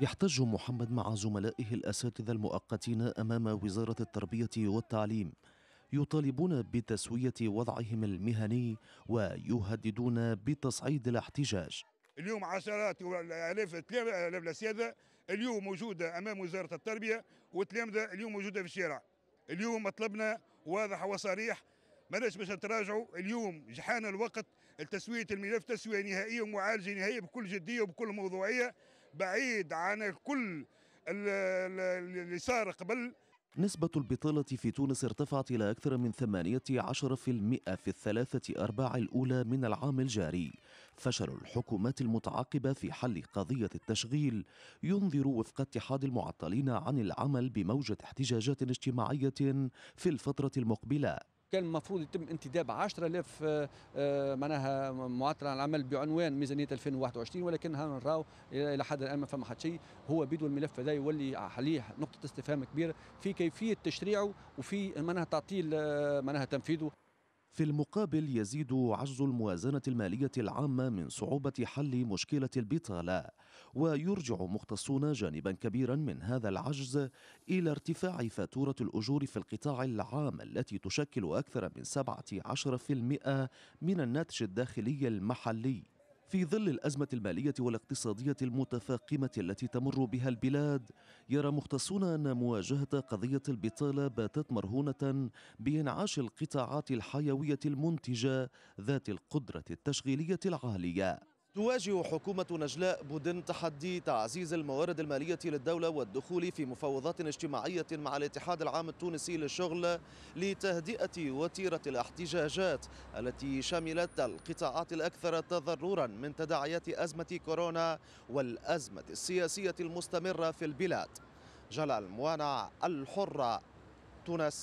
يحتج محمد مع زملائه الأساتذة المؤقتين أمام وزارة التربية والتعليم يطالبون بتسوية وضعهم المهني ويهددون بتصعيد الاحتجاج اليوم عشرات والالاف الاف الاساتذه اليوم موجوده امام وزاره التربيه والتلامذه اليوم موجوده في الشارع اليوم مطلبنا واضح وصريح ماناش باش نتراجعوا اليوم جحان الوقت لتسويه الملف تسويه نهائيه ومعالجه نهائيه بكل جديه وبكل موضوعيه بعيد عن كل اللي صار قبل نسبة البطالة في تونس ارتفعت إلى أكثر من 18% في الثلاثة أرباع الأولى من العام الجاري فشل الحكومات المتعاقبة في حل قضية التشغيل ينذر وفق اتحاد المعطلين عن العمل بموجة احتجاجات اجتماعية في الفترة المقبلة كان المفروض يتم انتداب 10000 آه، آه، معناها معطل عن العمل بعنوان ميزانيه 2021 ولكن ها نراو الى حد الان ما فما حتى شيء هو بدو الملف هذا يولي عليه نقطه استفهام كبيره في كيفيه تشريعه وفي معناها تعطيل آه، معناها تنفيذه في المقابل يزيد عجز الموازنة المالية العامة من صعوبة حل مشكلة البطالة ويرجع مختصون جانبا كبيرا من هذا العجز إلى ارتفاع فاتورة الأجور في القطاع العام التي تشكل أكثر من 17% من الناتج الداخلي المحلي في ظل الأزمة المالية والاقتصادية المتفاقمة التي تمر بها البلاد يرى مختصون أن مواجهة قضية البطالة باتت مرهونة بإنعاش القطاعات الحيوية المنتجة ذات القدرة التشغيلية العالية تواجه حكومة نجلاء بودن تحدي تعزيز الموارد المالية للدولة والدخول في مفاوضات اجتماعية مع الاتحاد العام التونسي للشغل لتهدئة وتيرة الاحتجاجات التي شملت القطاعات الأكثر تضررا من تداعيات أزمة كورونا والأزمة السياسية المستمرة في البلاد جلال موانع الحرة تونس